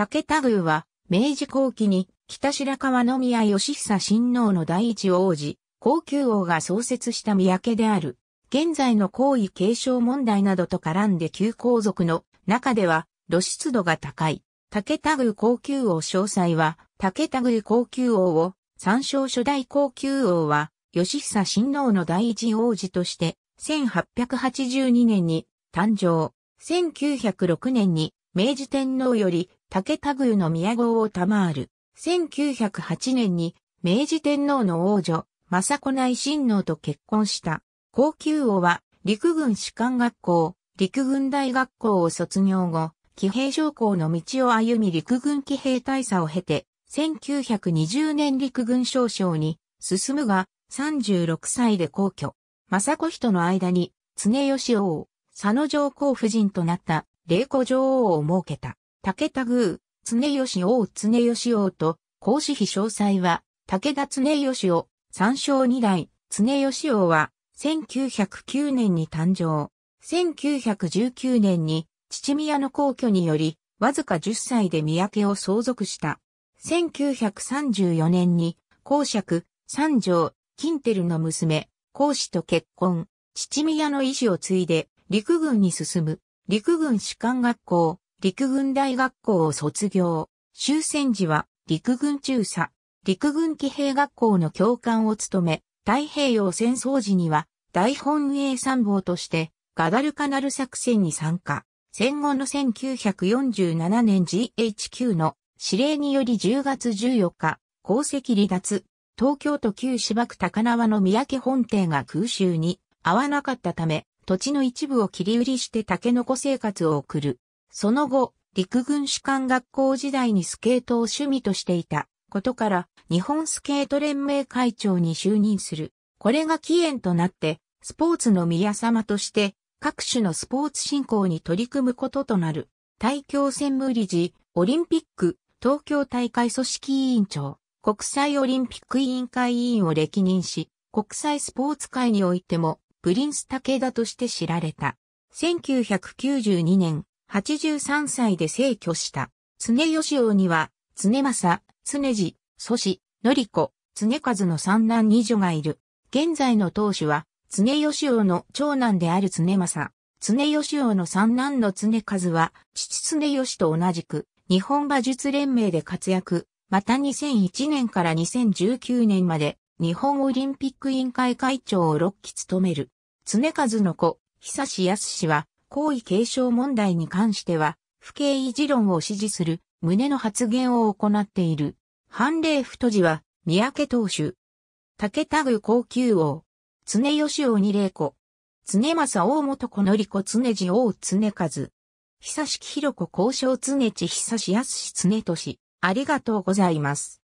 武田宮は、明治後期に、北白の宮義久親王の第一王子、高級王が創設した宮家である。現在の皇位継承問題などと絡んで旧皇族の中では露出度が高い。武田宮高級王詳細は、武田宮高級王を、参照初代高級王は、義久親王の第一王子として、1882年に誕生。1906年に明治天皇より武田宮の都を賜る。1908年に明治天皇の王女、政子内親王と結婚した。高級王は陸軍士官学校、陸軍大学校を卒業後、騎兵将校の道を歩み陸軍騎兵大佐を経て、1920年陸軍少将に進むが、36歳で皇居。政子人の間に、常吉王、佐野上皇夫人となった、霊子女王を設けた。武田宮、常吉王常吉王と、孔子妃詳細は、武田常吉を、三将二代、常吉王は、1909年に誕生。1919年に、父宮の皇居により、わずか10歳で三宅を相続した。1934年に、皇爵、三条、金テルの娘、公子と結婚。父宮の意志を継いで、陸軍に進む。陸軍士官学校、陸軍大学校を卒業。終戦時は陸軍中佐、陸軍騎兵学校の教官を務め、太平洋戦争時には大本営参謀としてガダルカナル作戦に参加。戦後の1947年 GHQ の指令により10月14日、功績離脱、東京都旧芝区高輪の三宅本邸が空襲に合わなかったため、土地の一部を切り売りして竹の子生活を送る。その後、陸軍士官学校時代にスケートを趣味としていたことから、日本スケート連盟会長に就任する。これが起源となって、スポーツの宮様として、各種のスポーツ振興に取り組むこととなる。大教専務理事、オリンピック、東京大会組織委員長、国際オリンピック委員会委員を歴任し、国際スポーツ界においても、プリンス武田として知られた。1992年、83歳で逝去した。常吉王には、常政、常治、祖子、り子、常和の三男二女がいる。現在の当主は、常吉王の長男である常政。常吉王の三男の常和は、父常吉と同じく、日本馬術連盟で活躍。また2001年から2019年まで、日本オリンピック委員会会長を6期務める。常和の子、久志康氏は、皇位継承問題に関しては、不敬意持論を支持する旨の発言を行っている。判例不都事は、三宅当主。武田具高級王。常吉王二礼子。常政大元子則子常次王常和。久しき広子交渉常地久し安し常都し、ありがとうございます。